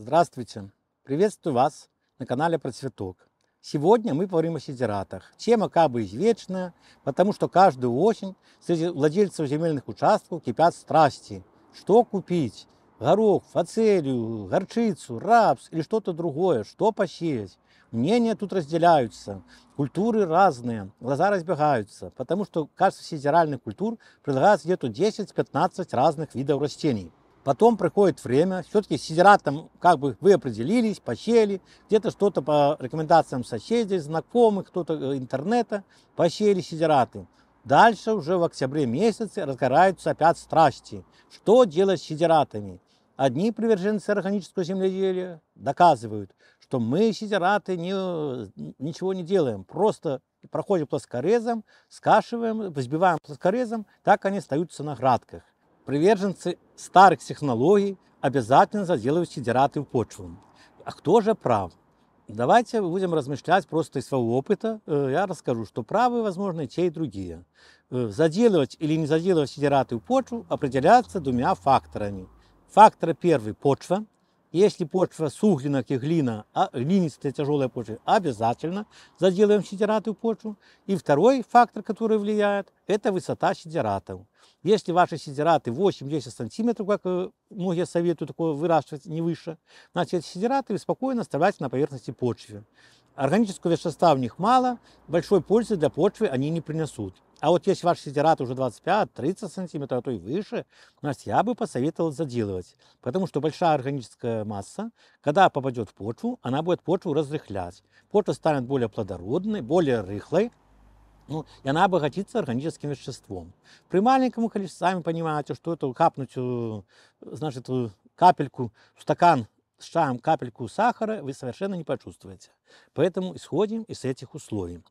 Здравствуйте! Приветствую вас на канале «Процветок». Сегодня мы поговорим о сидератах. Тема как бы извечная, потому что каждую осень среди владельцев земельных участков кипят страсти. Что купить? Горох, фацелию, горчицу, рапс или что-то другое? Что посеять? Мнения тут разделяются, культуры разные, глаза разбегаются, потому что каждый сидеральных культур предлагает где-то 10-15 разных видов растений. Потом приходит время, все-таки с сидератом как бы вы определились, посели, где-то что-то по рекомендациям соседей, знакомых, кто-то э, интернета, посели сидераты. Дальше уже в октябре месяце разгораются опять страсти. Что делать с сидератами? Одни приверженцы органического земледелия доказывают, что мы, сидераты, не, ничего не делаем, просто проходим плоскорезом, скашиваем, взбиваем плоскорезом, так они остаются на градках приверженцы старых технологий обязательно заделывают сидераты в почву. А кто же прав? Давайте будем размышлять просто из своего опыта. Э, я расскажу, что правы, возможно, и те, и другие. Э, заделывать или не заделывать сидераты в почву определяется двумя факторами. Фактор первый – почва – если почва суглинок и глина, а глинистая тяжелая почва, обязательно заделаем сидераты в почву. И второй фактор, который влияет, это высота сидератов. Если ваши сидераты 8-10 сантиметров, как э, многие советуют такое выращивать не выше, значит сидераты спокойно оставляйте на поверхности почвы. Органического вещества в них мало, большой пользы для почвы они не принесут. А вот если ваш сидерат уже 25-30 сантиметров, а то и выше, значит, я бы посоветовал заделывать. Потому что большая органическая масса, когда попадет в почву, она будет почву разрыхлять. Почва станет более плодородной, более рыхлой, ну, и она обогатится органическим веществом. При маленьком количестве, сами понимаете, что это капнуть, э, значит, э, капельку в стакан шам, капельку сахара вы совершенно не почувствуете. Поэтому исходим из этих условий.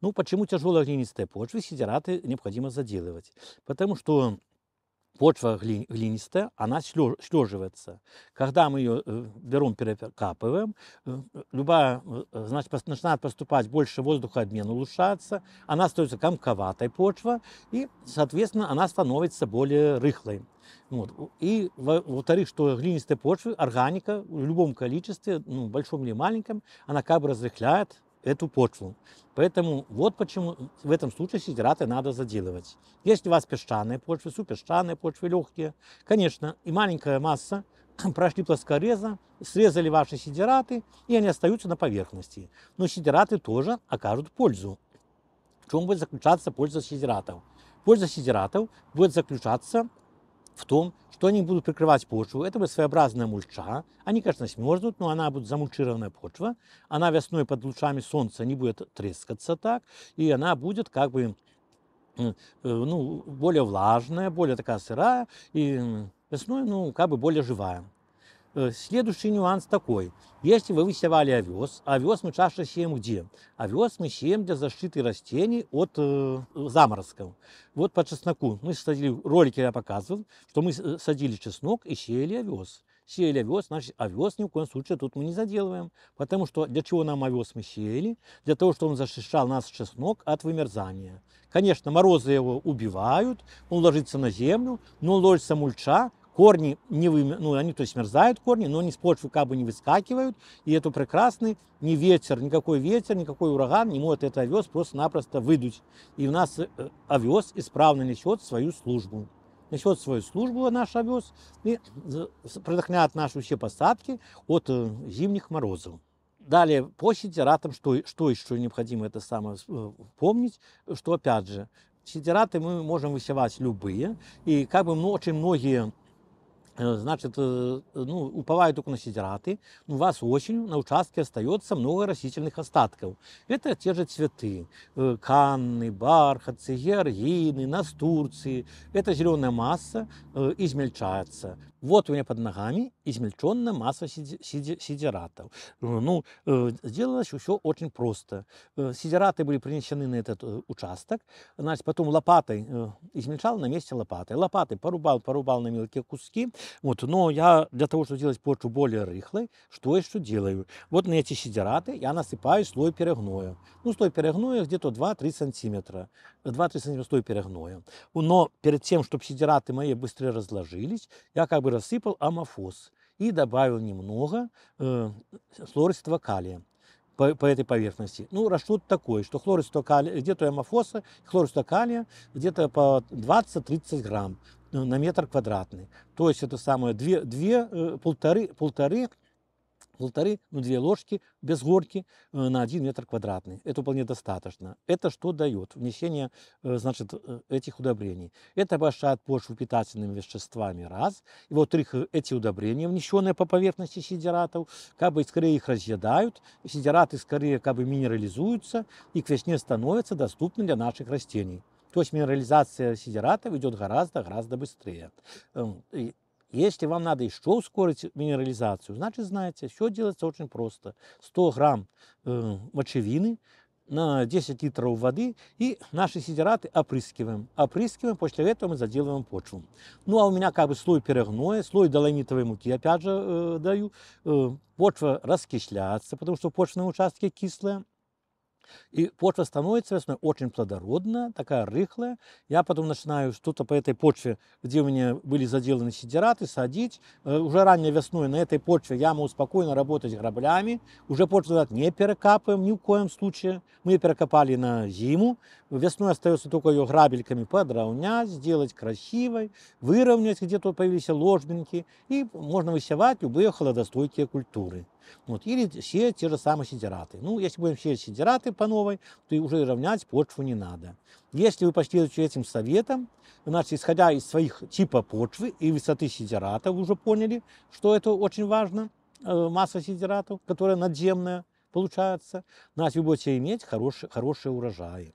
Ну, почему тяжело огненистые почвы сидираты необходимо заделывать? Потому что Почва глинистая, она слеживается. Когда мы ее э, берем, перекапываем, э, любая, э, значит, начинает поступать больше воздуха, обмен улучшается, она становится комковатой почва, и, соответственно, она становится более рыхлой. Ну вот. И, во-вторых, что глинистая почва, органика в любом количестве, ну, большом или маленьком, она как бы разрыхляет эту почву. Поэтому вот почему в этом случае сидираты надо заделывать. Если у вас песчаные почвы, супесчаные почвы, легкие, конечно, и маленькая масса, прошли плоскореза, срезали ваши сидираты, и они остаются на поверхности. Но сидираты тоже окажут пользу. В чем будет заключаться польза сидиратов? Польза сидиратов будет заключаться в том, что они будут прикрывать почву. Это будет своеобразная мульча. Они, конечно, смерзнут, но она будет замульчированная почва. Она весной под лучами солнца не будет трескаться так, и она будет как бы э, ну, более влажная, более такая сырая, и весной, ну, как бы более живая. Э, следующий нюанс такой. Если вы высевали овес, а овес мы часто сеем где? Овес мы сеем для защиты растений от э, заморозков. Вот по чесноку. Мы садили, ролики я показывал, что мы э, садили чеснок и сеяли овес сеяли овес, значит, овес ни в коем случае тут мы не заделываем. Потому что для чего нам овес мы сеяли? Для того, чтобы он защищал нас чеснок от вымерзания. Конечно, морозы его убивают, он ложится на землю, но он ложится мульча, корни не вы, ну, они, то есть, мерзают корни, но они с почвы как бы не выскакивают, и это прекрасный ни ветер, никакой ветер, никакой ураган не может это овес просто-напросто выдуть. И у нас э, овес исправно несет свою службу. Несет свою службу наш овес и предохраняет наши все посадки от э, зимних морозов. Далее площадь ратом, что, что еще необходимо это самое э, помнить, что опять же, сидираты мы можем высевать любые, и как бы очень многие Э, значит, э, ну, уповая только на сидираты, у вас осенью на участке остается много растительных остатков. Это те же цветы. Э, канны, бархат, георгины, настурции. Эта зеленая масса измельчается. Вот у меня под ногами измельченная масса сидератов. Ну, ну э, сделалось все очень просто. Э, сидераты были принесены на этот э, участок. Значит, потом лопатой измельчал на месте лопатой. Лопатой порубал, порубал на мелкие куски. Вот, но я для того, чтобы сделать почву более рыхлой, что что делаю? Вот на эти сидераты я насыпаю слой перегноя. Ну, слой перегноя где-то 2-3 сантиметра. 2-3 сантиметра слой перегноя. Но перед тем, чтобы сидераты мои быстрее разложились, я как бы рассыпал амофос и добавил немного э, хлористого калия по, по этой поверхности. Ну, расчет такой, что хлористого калия, где-то амофоса, хлористого калия где-то по 20-30 грамм э, на метр квадратный. То есть это самое две, две, э, полторы, полторы полторы, ну, две ложки без горки э, на один метр квадратный. Это вполне достаточно. Это что дает? Внесение, э, значит, э, этих удобрений. Это обошает почву питательными веществами, раз. И вот их, эти удобрения, внесенные по поверхности сидератов, как бы скорее их разъедают, сидераты скорее как бы минерализуются и к весне становятся доступны для наших растений. То есть минерализация сидератов идет гораздо-гораздо быстрее. Эм, если вам надо еще ускорить минерализацию, значит, знаете, все делается очень просто. 100 грамм э, мочевины на 10 литров воды и наши сидераты опрыскиваем. Опрыскиваем, после этого мы заделываем почву. Ну, а у меня как бы слой перегноя, слой доломитовой муки опять же э, даю. Э, почва раскисляется, потому что почвенные участки кислые. И почва становится весной очень плодородная, такая рыхлая. Я потом начинаю что-то по этой почве, где у меня были заделаны сидераты, садить. Э, уже ранней весной на этой почве я могу спокойно работать граблями. Уже почву не перекапываем ни в коем случае. Мы ее перекопали на зиму. Весной остается только ее грабельками подровнять, сделать красивой, выровнять, где тут появились ложбинки. И можно высевать любые холодостойкие культуры. Вот. Или все те же самые сидераты. Ну, если будем сеять сидераты по новой, то и уже равнять почву не надо. Если вы последуете этим советом, значит, исходя из своих типа почвы и высоты сидерата, вы уже поняли, что это очень важно, э, масса сидератов, которая надземная получается, значит, вы будете иметь хорошие, хорошие урожаи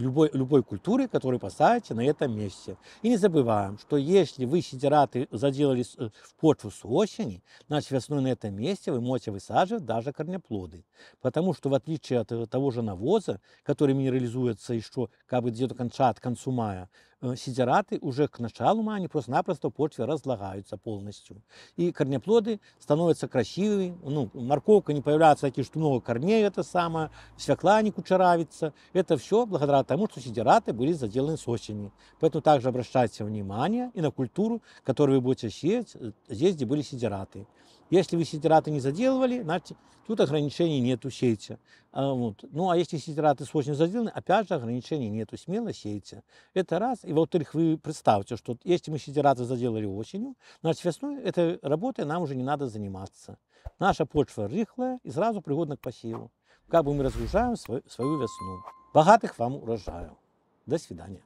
любой, любой культуры, которую посадите на этом месте. И не забываем, что если вы сидераты заделали э, в почву с осени, значит весной на этом месте вы можете высаживать даже корнеплоды. Потому что в отличие от э, того же навоза, который минерализуется еще как бы где-то конца от концу мая, Сидераты уже к началу мани просто-напросто ну, в почве разлагаются полностью. И корнеплоды становятся красивыми. Ну, морковка не появляется такие, что много корней, это самое, свекла не кучеравится. Это все благодаря тому, что сидераты были заделаны с осени. Поэтому также обращайте внимание и на культуру, которую вы будете сеять здесь, э, где были сидераты. Если вы ситераты не заделывали, значит, тут ограничений нету, сейте. А, вот. Ну, а если ситераты сложно заделаны, опять же, ограничений нету, смело сейте. Это раз. И, во-вторых, вы представьте, что если мы ситераты заделали осенью, значит, весной этой работой нам уже не надо заниматься. Наша почва рыхлая и сразу пригодна к посеву. Как бы мы разгружаем свою, свою весну. Богатых вам урожаю. До свидания.